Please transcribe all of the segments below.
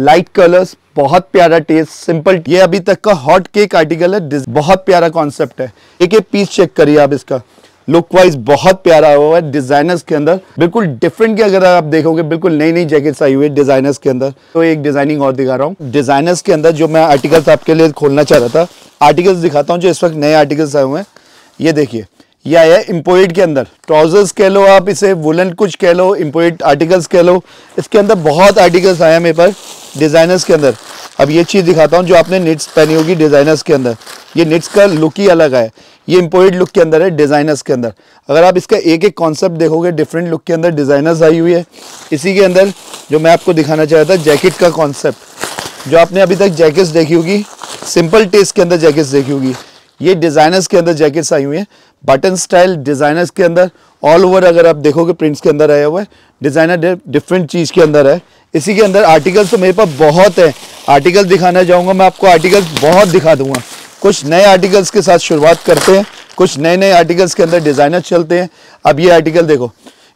light colours बहुत प्यारा test simple ये अभी तक का हॉट केक आर्टिकल है बहुत प्यारा कॉन्सेप्ट है एक एक पीस चेक करिए आप इसका लुक वाइज बहुत प्यारा हुआ है डिजाइनर्स के अंदर बिल्कुल डिफरेंट के अगर आप देखोगे बिल्कुल नई नई जैकेट्स आई हुई है डिजाइनर्स के अंदर तो एक डिजाइनिंग और दिखा रहा हूँ डिजाइनर्स के अंदर जो मैं आर्टिकल्स आपके लिए खोलना चाह रहा था आर्टिकल्स दिखाता हूँ जो इस वक्त नए आर्टिकल्स आए हुए हैं ये देखिए यह आया है इम्पोर्ट के अंदर ट्राउजर्स कह लो आप इसे वुलन कुछ कह लो इम्पोर्ट आर्टिकल्स कह लो इसके अंदर बहुत आर्टिकल्स आए हैं मेरे पास डिज़ाइनर्स के अंदर अब ये चीज़ दिखाता हूँ जो आपने निट्स पहनी होगी डिज़ाइनर्स के अंदर ये निट्स का लुक ही अलग है ये इम्पोर्टेड लुक के अंदर है डिज़ाइनर्स के अंदर अगर आप इसका एक एक कॉन्सेप्ट देखोगे डिफरेंट लुक के अंदर डिज़ाइनर्स आई हुई है इसी के अंदर जो मैं आपको दिखाना चाह रहा था जैकेट का कॉन्सेप्ट जो आपने अभी तक जैकेट्स देखी होगी सिंपल टेस्ट के अंदर जैकेट्स देखी होगी ये डिज़ाइनर्स के अंदर जैकेट्स आई हुई हैं बटन स्टाइल डिज़ाइनर्स के अंदर ऑल ओवर अगर आप देखोगे प्रिंट्स के अंदर आया हुआ है डिज़ाइनर डिफरेंट चीज़ के अंदर है इसी के अंदर आर्टिकल्स तो मेरे पास बहुत है आर्टिकल दिखाना चाहूंगा मैं आपको आर्टिकल्स बहुत दिखा दूंगा कुछ नए आर्टिकल्स के साथ शुरुआत करते हैं कुछ नए नए आर्टिकल्स के अंदर डिज़ाइनर चलते हैं अब ये आर्टिकल देखो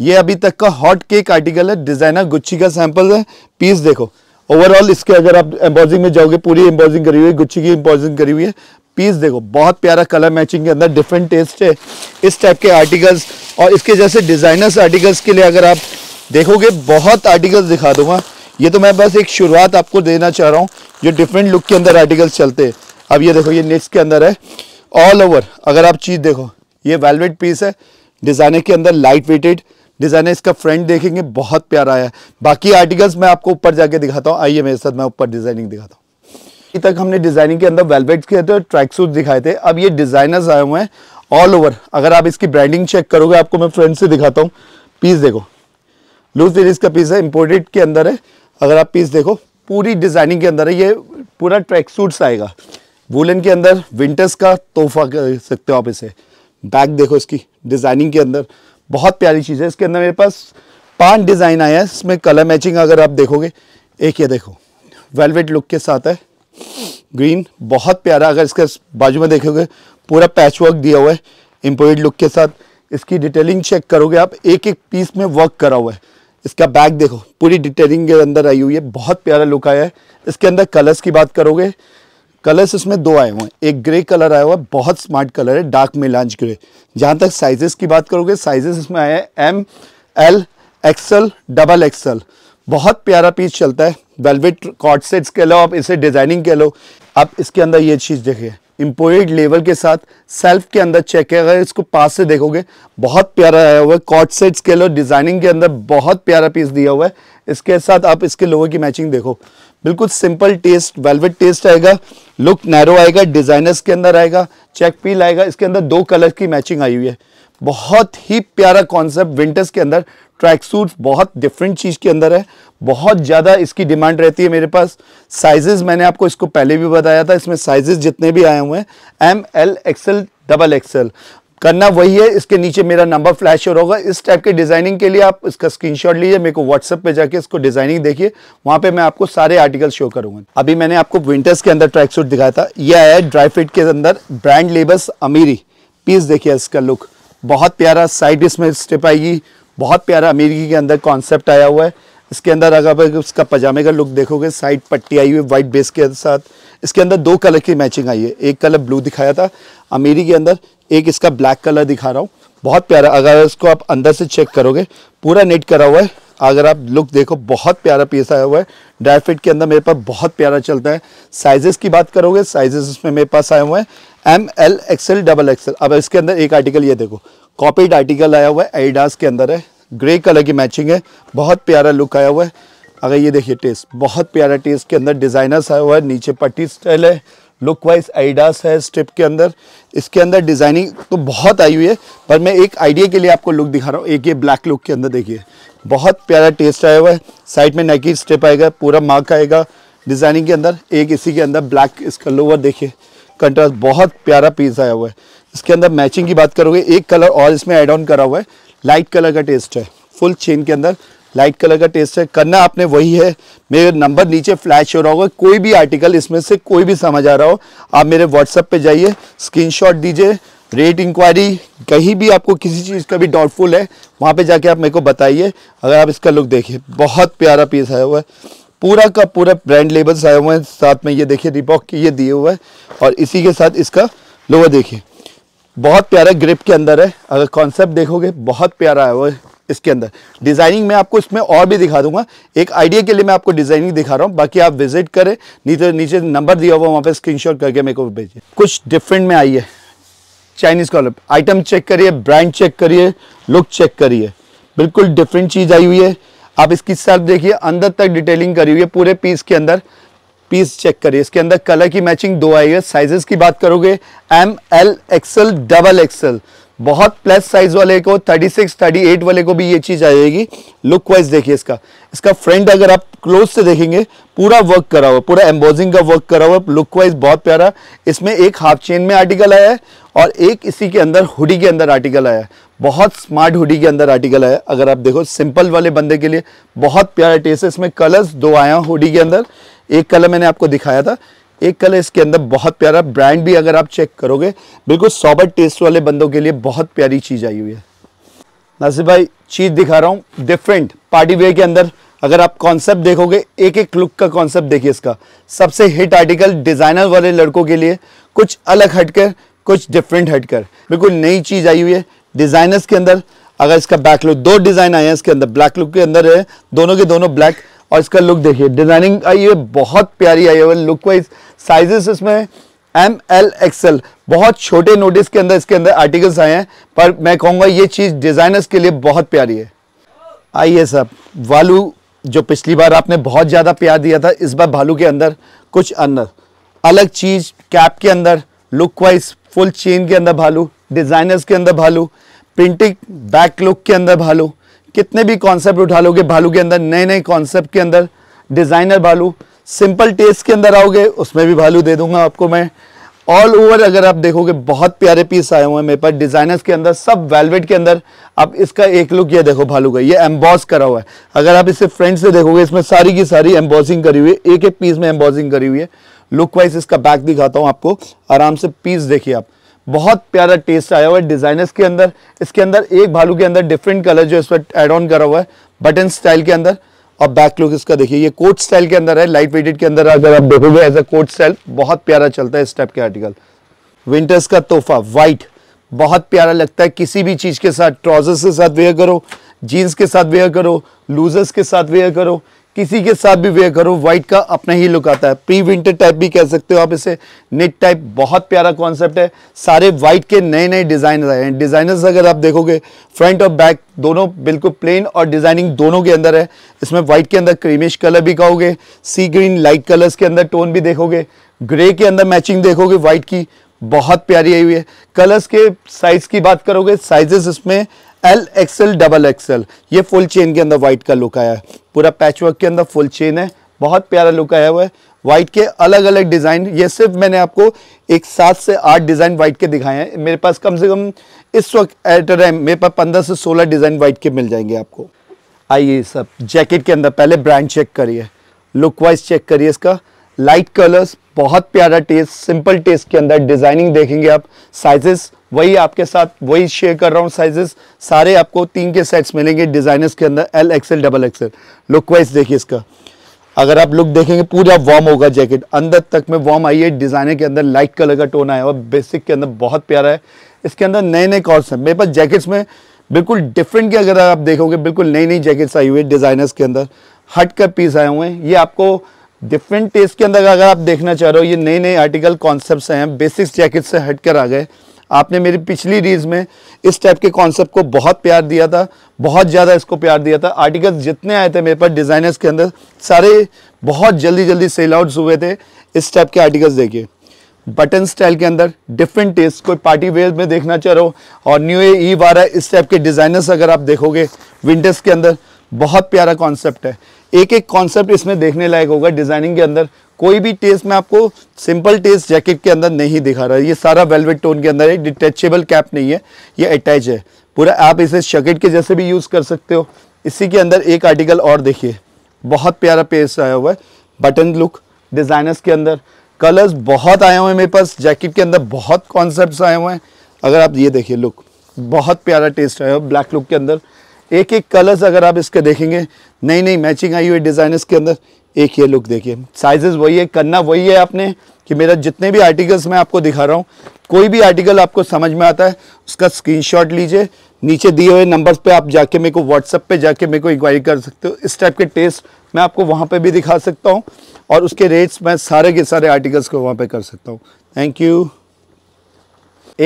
ये अभी तक का हॉट केक आर्टिकल है डिज़ाइनर गुच्छी का सैंपल है पीस देखो ओवरऑल इसके अगर आप एम्बॉजिंग में जाओगे पूरी एम्बॉजिंग करी हुई है गुच्छी की एम्बॉजिंग करी हुई है पीस देखो बहुत प्यारा कलर मैचिंग के अंदर डिफरेंट टेस्ट है इस टाइप के आर्टिकल्स और इसके जैसे डिज़ाइनर्स आर्टिकल्स के लिए अगर आप देखोगे बहुत आर्टिकल्स दिखा दूंगा ये तो मैं बस एक शुरुआत आपको देना चाह रहा हूँ जो डिफरेंट लुक के अंदर आर्टिकल्स चलते हैं अब ये देखो ये नेक्स्ट के अंदर है ऑल ओवर अगर आप चीज़ देखो ये वेलवेट पीस है डिज़ाइनर के अंदर लाइट वेटेड डिज़ाइनर इसका फ्रंट देखेंगे बहुत प्यारा है बाकी आर्टिकल्स मैं आपको ऊपर जाके दिखाता हूँ आइए मेरे साथ मैं ऊपर डिज़ाइनिंग दिखाता हूँ अभी तक हमने डिजाइनिंग के अंदर वेलवेट के अंदर ट्रैक सूट दिखाए थे अब ये डिजाइनर्स आए हुए हैं ऑल ओवर अगर आप इसकी ब्रांडिंग चेक करोगे आपको मैं फ्रेंड से दिखाता हूँ पीस देखो लूज सीरीज का पीस है इम्पोर्टेड के अंदर है अगर आप पीस देखो पूरी डिजाइनिंग के अंदर है ये पूरा ट्रैक सूट्स आएगा वुलन के अंदर विंटर्स का तोहफा कर सकते हो आप इसे बैग देखो इसकी डिजाइनिंग के अंदर बहुत प्यारी चीज़ है इसके अंदर मेरे पास पांच डिज़ाइन आया है इसमें कलर मैचिंग अगर आप देखोगे एक ये देखो वेलवेट लुक के साथ है ग्रीन बहुत प्यारा अगर इसके बाजू में देखोगे पूरा पैच वर्क दिया हुआ है इम्पोर्टेड लुक के साथ इसकी डिटेलिंग चेक करोगे आप एक एक पीस में वर्क करा हुआ है इसका बैग देखो पूरी डिटेलिंग के अंदर आई हुई है बहुत प्यारा लुक आया है इसके अंदर कलर्स की बात करोगे कलर्स इसमें दो आए हुए हैं एक ग्रे कलर आया हुआ है बहुत स्मार्ट कलर है डार्क मिलांज ग्रे जहाँ तक साइजेस की बात करोगे साइजेस इसमें आया है M L XL double XL बहुत प्यारा पीस चलता है वेलवेट कॉट सेट्स कह लो आप इसे डिज़ाइनिंग कह लो आप इसके अंदर ये चीज़ देखिए इम्पोर्टेड लेवल के साथ सेल्फ के अंदर चेक है अगर इसको पास से देखोगे बहुत प्यारा आया हुआ है कॉट सेट्स के लो डिज़ाइनिंग के अंदर बहुत प्यारा पीस दिया हुआ है इसके साथ आप इसके लोगों की मैचिंग देखो बिल्कुल सिंपल टेस्ट वेलवेट टेस्ट आएगा लुक नैरो आएगा डिज़ाइनर्स के अंदर आएगा चेक पील आएगा इसके अंदर दो कलर की मैचिंग आई हुई है बहुत ही प्यारा कॉन्सेप्ट विंटर्स के अंदर ट्रैक सूट बहुत डिफरेंट चीज़ के अंदर है बहुत ज़्यादा इसकी डिमांड रहती है मेरे पास साइजेस मैंने आपको इसको पहले भी बताया था इसमें साइजेस जितने भी आए हुए हैं M L XL double XL करना वही है इसके नीचे मेरा नंबर फ्लैश हो होगा इस टाइप के डिज़ाइनिंग के लिए आप इसका स्क्रीनशॉट लीजिए मेरे को व्हाट्सअप पे जाके इसको डिज़ाइनिंग देखिए वहां पे मैं आपको सारे आर्टिकल शो करूंगा अभी मैंने आपको विंटर्स के अंदर ट्रैक सूट दिखाया था यह है ड्राई फिट के अंदर ब्रांड लेबस अमीरी पीस देखिए इसका लुक बहुत प्यारा साइड इसमें स्टेप आएगी बहुत प्यारा अमेरिकी के अंदर कॉन्सेप्ट आया हुआ है इसके अंदर अगर उसका पजामे का लुक देखोगे साइड पट्टी आई हुई वाइट बेस के साथ इसके अंदर दो कलर की मैचिंग आई है एक कलर ब्लू दिखाया था अमेरी के अंदर एक इसका ब्लैक कलर दिखा रहा हूँ बहुत प्यारा अगर इसको आप अंदर से चेक करोगे पूरा नेट करा हुआ है अगर आप लुक देखो बहुत प्यारा पीस आया हुआ है ड्राई फिट के अंदर मेरे पास बहुत प्यारा चलता है साइजेस की बात करोगे साइजेस इसमें मेरे पास आए हुए हैं M L XL double XL अब इसके अंदर एक आर्टिकल ये देखो कॉपीड आर्टिकल आया हुआ है एडास के अंदर है ग्रे कलर की मैचिंग है बहुत प्यारा लुक आया हुआ है अगर ये देखिए टेस्ट बहुत प्यारा टेस्ट के अंदर डिज़ाइनर्स आया हुआ है नीचे पट्टी स्टाइल है लुक वाइज आइडास है स्ट्रिप के अंदर इसके अंदर डिज़ाइनिंग तो बहुत आई हुई है पर मैं एक आइडिया के लिए आपको लुक दिखा रहा हूँ एक ये ब्लैक लुक के अंदर देखिए बहुत प्यारा टेस्ट आया हुआ है साइड में नैकी स्ट्रिप आएगा पूरा मार्क आएगा डिज़ाइनिंग के अंदर एक इसी के अंदर ब्लैक इसका लोअर देखिए कंट्रास्ट बहुत प्यारा पीस आया हुआ है इसके अंदर मैचिंग की बात करोगे एक कलर और इसमें एड ऑन करा हुआ है लाइट कलर का टेस्ट है फुल चेन के अंदर लाइट कलर का टेस्ट है करना आपने वही है मेरे नंबर नीचे फ्लैश हो रहा होगा कोई भी आर्टिकल इसमें से कोई भी समझ आ रहा हो आप मेरे व्हाट्सअप पे जाइए स्क्रीनशॉट दीजिए रेट इंक्वायरी कहीं भी आपको किसी चीज़ का भी डाउटफुल है वहाँ पे जाके आप मेरे को बताइए अगर आप इसका लुक देखिए बहुत प्यारा पीस आया हुआ है पूरा का पूरा ब्रांड लेबल्स आए हुए हैं साथ में ये देखिए रिबॉक ये दिए हुआ है और इसी के साथ इसका लोअर देखिए बहुत प्यारे ग्रिप के अंदर है अगर कॉन्सेप्ट देखोगे बहुत प्यारा है वो इसके अंदर डिज़ाइनिंग में आपको इसमें और भी दिखा दूंगा एक आइडिया के लिए मैं आपको डिज़ाइनिंग दिखा रहा हूँ बाकी आप विजिट करें नहीं तो नीचे नंबर दिया हुआ वहाँ पे स्क्रीनशॉट करके मेरे को भेजिए कुछ डिफरेंट में आई है चाइनीज़ कॉलर आइटम चेक करिए ब्रांड चेक करिए लुक चेक करिए बिल्कुल डिफरेंट चीज़ आई हुई है आप इसकी सर देखिए अंदर तक डिटेलिंग करी हुई है पूरे पीस के अंदर पीस चेक करिए इसके अंदर कलर की मैचिंग दो आई है साइजेस की बात करोगे M L XL double XL बहुत प्लस साइज वाले को 36, 38 वाले को भी ये चीज़ आ जाएगी लुक वाइज देखिए इसका इसका फ्रंट अगर आप क्लोज से देखेंगे पूरा वर्क करा हुआ पूरा एम्बोजिंग का वर्क करा हुआ लुक वाइज बहुत प्यारा इसमें एक हाफ चेन में आर्टिकल आया है और एक इसी के अंदर हुडी के अंदर आर्टिकल आया है बहुत स्मार्ट हुडी के अंदर आर्टिकल आया है अगर आप देखो सिंपल वाले बंदे के लिए बहुत प्यारा टेस्ट है इसमें कलर्स दो आया हुडी के अंदर एक कलर मैंने आपको दिखाया था एक कलर इसके अंदर बहुत प्यारा ब्रांड भी अगर आप चेक करोगे बिल्कुल सॉबर टेस्ट वाले बंदों के लिए बहुत प्यारी चीज़ आई हुई है नासिर भाई चीज़ दिखा रहा हूँ डिफरेंट पार्टी वेयर के अंदर अगर आप कॉन्सेप्ट देखोगे एक एक लुक का कॉन्सेप्ट देखिए इसका सबसे हिट आर्टिकल डिज़ाइनर वाले लड़कों के लिए कुछ अलग हटकर कुछ डिफरेंट हटकर बिल्कुल नई चीज़ आई हुई है डिज़ाइनर्स के अंदर अगर इसका बैक लुक दो डिज़ाइन आए हैं इसके अंदर ब्लैक लुक के अंदर है दोनों के दोनों ब्लैक और इसका लुक देखिए डिज़ाइनिंग आई है बहुत प्यारी आई है लुक वाइज साइजेस इसमें एम एल एक्सएल बहुत छोटे नोटिस के अंदर इसके अंदर आर्टिकल्स आए हैं पर मैं कहूँगा ये चीज़ डिज़ाइनर्स के लिए बहुत प्यारी है आइए साहब वालू जो पिछली बार आपने बहुत ज़्यादा प्यार दिया था इस बार भालू के अंदर कुछ अंदर अलग चीज़ कैप के अंदर लुक वाइज फुल चेन के अंदर भालू डिज़ाइनर्स के अंदर भालू प्रिंटिंग बैक लुक के अंदर भालू कितने भी कॉन्सेप्ट उठा लोगे भालू के अंदर नए नए कॉन्सेप्ट के अंदर डिज़ाइनर भालू सिंपल टेस्ट के अंदर आओगे उसमें भी भालू दे दूंगा आपको मैं ऑल ओवर अगर आप देखोगे बहुत प्यारे पीस आए हुए हैं मेरे पास डिजाइनर्स के अंदर सब वेलवेट के अंदर आप इसका एक लुक ये देखो भालू का ये एम्बॉस करा हुआ है अगर आप इसे फ्रंट से देखोगे इसमें सारी की सारी एम्बॉसिंग करी हुई है एक एक पीस में एम्बॉसिंग करी हुई है लुक वाइज इसका बैक दिखाता हूँ आपको आराम से पीस देखिए आप बहुत प्यारा टेस्ट आया हुआ है डिजाइनर्स के अंदर इसके अंदर एक भालू के अंदर डिफरेंट कलर जो इस पर एड ऑन करा हुआ है बटन स्टाइल के अंदर और बैक लुक इसका देखिए ये कोट स्टाइल के अंदर है लाइट वेटेड के अंदर अगर आप देखोगे एज अ कोट स्टाइल बहुत प्यारा चलता है इस टाइप के आर्टिकल विंटर्स का तोहफा वाइट बहुत प्यारा लगता है किसी भी चीज़ के साथ ट्राउजर्स के साथ वेयर करो जीन्स के साथ वेयर करो लूजर्स के साथ वेयर करो किसी के साथ भी वेयर करो व्हाइट का अपना ही लुक आता है प्री विंटर टाइप भी कह सकते हो आप इसे निट टाइप बहुत प्यारा कॉन्सेप्ट है सारे व्हाइट के नए नए डिज़ाइन आए हैं डिज़ाइनर्स अगर आप देखोगे फ्रंट और बैक दोनों बिल्कुल प्लेन और डिज़ाइनिंग दोनों के अंदर है इसमें वाइट के अंदर क्रीमिश कलर भी कहोगे सी ग्रीन लाइट कलर्स के अंदर टोन भी देखोगे ग्रे के अंदर मैचिंग देखोगे व्हाइट की बहुत प्यारी आई हुई है कलर्स के साइज़ की बात करोगे साइजेस इसमें एल एक्सएल डबल एक्सएल ये फुल चेन के अंदर व्हाइट का लुक आया है पूरा पैचवर्क के अंदर फुल चेन है बहुत प्यारा लुक आया हुआ है व्हाइट के अलग अलग डिज़ाइन ये सिर्फ मैंने आपको एक सात से आठ डिज़ाइन व्हाइट के दिखाए हैं मेरे पास कम से कम इस वक्त एट अ टाइम मेरे पास पंद्रह से सोलह डिज़ाइन व्हाइट के मिल जाएंगे आपको आइए सब जैकेट के अंदर पहले ब्रांड चेक करिए लुक वाइज चेक करिए इसका लाइट कलर्स बहुत प्यारा टेस्ट सिंपल टेस्ट के अंदर डिज़ाइनिंग देखेंगे आप साइजेस वही आपके साथ वही शेयर कर रहा हूँ साइजेस सारे आपको तीन के सेट्स मिलेंगे डिज़ाइनर्स के अंदर L XL double XL look wise देखिए इसका अगर आप लुक देखेंगे पूरा वार्म होगा जैकेट अंदर तक में वार्म आई है डिज़ाइनर के अंदर लाइट कलर का टोन आया और बेसिक के अंदर बहुत प्यारा है इसके अंदर नए नए कॉर्ड्स हैं मेरे पास जैकेट्स में बिल्कुल डिफरेंट की अगर आप देखोगे बिल्कुल नई नई जैकेट्स आई हुई है डिज़ाइनर्स के अंदर हट का पीस आए हुए हैं ये आपको डिफरेंट टेस्ट के अंदर अगर आप देखना चाह रहे हो ये नए नए आर्टिकल कॉन्सेप्ट हैं बेसिक्स जैकेट से हट कर आ गए आपने मेरी पिछली रीज में इस टाइप के कॉन्सेप्ट को बहुत प्यार दिया था बहुत ज़्यादा इसको प्यार दिया था आर्टिकल्स जितने आए थे मेरे पास डिज़ाइनर्स के अंदर सारे बहुत जल्दी जल्दी सेल आउट्स हुए थे इस टाइप के आर्टिकल्स देखिए बटन स्टाइल के अंदर डिफरेंट टेस्ट कोई पार्टी वेयर में देखना चाह रहा हो और न्यू ए ईव आ रहा है इस टाइप के डिज़ाइनर्स अगर आप देखोगे विंटर्स के अंदर बहुत प्यारा कॉन्सेप्ट है एक एक कॉन्सेप्ट इसमें देखने लायक होगा डिज़ाइनिंग के अंदर कोई भी टेस्ट में आपको सिंपल टेस्ट जैकेट के अंदर नहीं दिखा रहा है ये सारा वेलवेट टोन के अंदर है डिटेचेबल कैप नहीं है ये अटैच है पूरा आप इसे शकेट के जैसे भी यूज़ कर सकते हो इसी के अंदर एक आर्टिकल और देखिए बहुत प्यारा पेस्ट आया हुआ है बटन लुक डिज़ाइनर्स के अंदर कलर्स बहुत आए हुए हैं मेरे पास जैकेट के अंदर बहुत कॉन्सेप्ट आए हुए हैं अगर आप ये देखिए लुक बहुत प्यारा टेस्ट आया हुआ ब्लैक लुक के अंदर एक एक कलर्स अगर आप इसके देखेंगे नहीं नहीं मैचिंग आई हुई डिज़ाइनर्स के अंदर एक ये लुक देखिए साइजेस वही है करना वही है आपने कि मेरा जितने भी आर्टिकल्स मैं आपको दिखा रहा हूँ कोई भी आर्टिकल आपको समझ में आता है उसका स्क्रीनशॉट लीजिए नीचे दिए हुए नंबर्स पे आप जाके मेरे को व्हाट्सअप पे जाके मेरे को इंक्वायरी कर सकते हो इस टाइप के टेस्ट मैं आपको वहाँ पर भी दिखा सकता हूँ और उसके रेट्स मैं सारे के सारे आर्टिकल्स को वहाँ पर कर सकता हूँ थैंक यू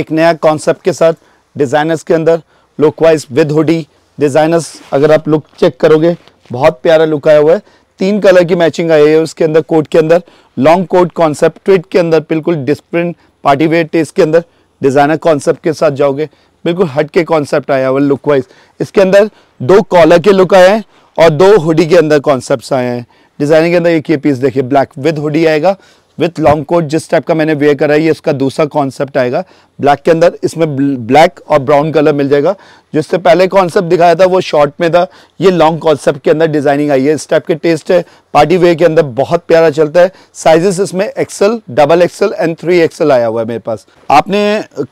एक नया कॉन्सेप्ट के साथ डिज़ाइनर्स के अंदर look wise with hoodie designers अगर आप लुक चेक करोगे बहुत प्यारा लुक आया हुआ है तीन कलर की मैचिंग आई है उसके अंदर कोट के अंदर लॉन्ग कोट कॉन्सेप्ट ट्विट के अंदर बिल्कुल डिस्प्रिंट पार्टी वेयर टेस्ट के अंदर डिज़ाइनर कॉन्सेप्ट के साथ जाओगे बिल्कुल हट के कॉन्सेप्ट आया हुआ लुक वाइज इसके अंदर दो कॉलर के लुक आए हैं और दो हुडी के अंदर कॉन्सेप्ट आए हैं डिज़ाइनिंग के अंदर एक ये पीस देखिए ब्लैक विद हुडी आएगा विथ लॉन्ग कोट जिस टाइप का मैंने वेयर करा है ये इसका दूसरा कॉन्सेप्ट आएगा ब्लैक के अंदर इसमें ब्लैक और ब्राउन कलर मिल जाएगा जिससे पहले कॉन्सेप्ट दिखाया था वो शॉर्ट में था ये लॉन्ग कॉन्सेप्ट के अंदर डिजाइनिंग आई है इस टाइप के टेस्ट है पार्टी वेयर के अंदर बहुत प्यारा चलता है साइजेस इसमें XL double XL and three XL आया हुआ है मेरे पास आपने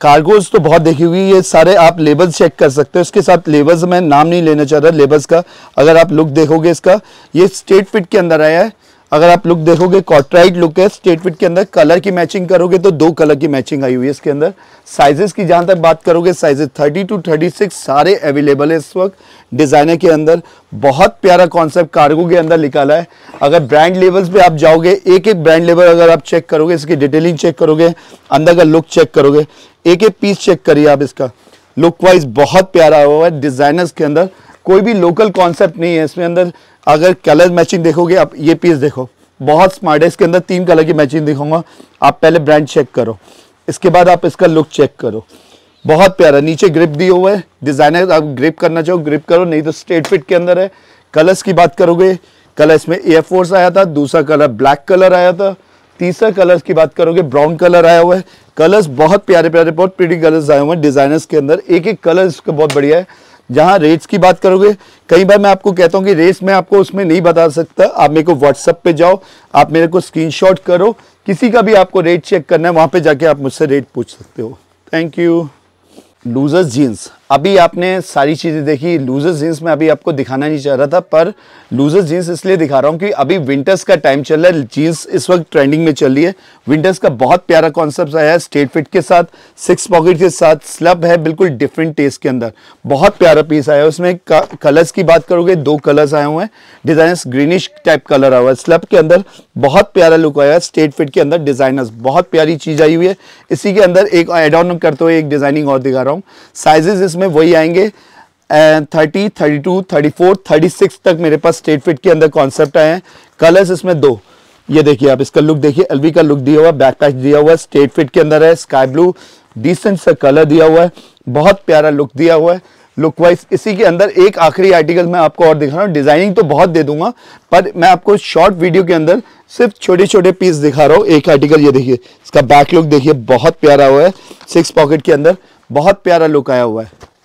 कार्गोज तो बहुत देखी हुई ये सारे आप लेबल्स चेक कर सकते हो इसके साथ लेबल्स मैं नाम नहीं लेना चाह रहा लेबल्स का अगर आप लुक देखोगे इसका ये स्टेट फिट के अंदर आया है अगर आप लुक देखोगे कॉट्राइट लुक है स्टेट फिट के अंदर कलर की मैचिंग करोगे तो दो कलर की मैचिंग आई हुई है इसके अंदर साइजेस की जहां तक बात करोगे साइजेस 30 टू 36 सारे अवेलेबल है इस वक्त डिज़ाइनर के अंदर बहुत प्यारा कॉन्सेप्ट कार्गो के अंदर निकाला है अगर ब्रांड लेवल्स पे आप जाओगे एक एक ब्रांड लेवल अगर आप चेक करोगे इसकी डिटेलिंग चेक करोगे अंदर का लुक चेक करोगे एक एक पीस चेक करिए आप इसका लुक वाइज बहुत प्यारा हुआ है डिज़ाइनर्स के अंदर कोई भी लोकल कॉन्सेप्ट नहीं है इसमें अंदर अगर कलर मैचिंग देखोगे आप ये पीस देखो बहुत स्मार्ट है इसके अंदर तीन कलर की मैचिंग दिखाऊंगा आप पहले ब्रांड चेक करो इसके बाद आप इसका लुक चेक करो बहुत प्यारा नीचे ग्रिप दिए हुए है डिज़ाइनर आप ग्रिप करना चाहो ग्रिप करो नहीं तो स्ट्रेट फिट के अंदर है कलर्स की बात करोगे कलर इसमें एयर फोर्स आया था दूसरा कलर ब्लैक कलर आया था तीसरा कलर्स की बात करोगे ब्राउन कलर आया हुआ है कलर्स बहुत प्यारे प्यारे बहुत प्रीटी कलर्स आए हुए हैं डिज़ाइनर्स के अंदर एक एक कलर इसका बहुत बढ़िया है जहां रेट्स की बात करोगे कई बार मैं आपको कहता हूँ कि रेट्स मैं आपको उसमें नहीं बता सकता आप मेरे को व्हाट्सअप पे जाओ आप मेरे को स्क्रीनशॉट करो किसी का भी आपको रेट चेक करना है वहां पे जाके आप मुझसे रेट पूछ सकते हो थैंक यू लूजर्स जीन्स अभी आपने सारी चीज़ें देखी लूजर्स जीन्स में अभी आपको दिखाना नहीं चाह रहा था पर लूजर्स जीन्स इसलिए दिखा रहा हूँ कि अभी विंटर्स का टाइम चल रहा है जीन्स इस वक्त ट्रेंडिंग में चल रही है विंटर्स का बहुत प्यारा कॉन्सेप्ट आया है स्ट्रेट फिट के साथ सिक्स पॉकेट के साथ स्लब है बिल्कुल डिफरेंट टेस्ट के अंदर बहुत प्यारा पीस आया है उसमें कलर्स की बात करोगे दो कलर्स आए हुए हैं डिजाइनर्स ग्रीनिश टाइप कलर आया हुआ है स्लब के अंदर बहुत प्यारा लुक आया है स्ट्रेट फिट के अंदर डिजाइनर्स बहुत प्यारी चीज़ आई हुई है इसी के अंदर एक एड ऑन करते हुए एक डिजाइनिंग और दिखा रहा हूँ साइजेज में वही आएंगे thirty thirty two thirty four thirty six तक मेरे पास स्टेट फिट के अंदर कॉन्सेप्ट आए हैं कलर्स इसमें दो ये देखिए आप इसका लुक देखिए एलवी का लुक दिया हुआ बैक बैकपैच दिया हुआ है स्टेट फिट के अंदर है स्काई ब्लू डिसेंट सा कलर दिया हुआ है बहुत प्यारा लुक दिया हुआ है लुक वाइज इसी के अंदर एक आखिरी आर्टिकल मैं आपको और दिखा रहा हूँ डिजाइनिंग तो बहुत दे दूंगा पर मैं आपको शॉर्ट वीडियो के अंदर सिर्फ छोटे छोटे पीस दिखा रहा हूँ एक आर्टिकल ये देखिए इसका बैक लुक देखिए बहुत प्यारा हुआ है सिक्स पॉकेट के अंदर बहुत प्यारा लुक आया हुआ है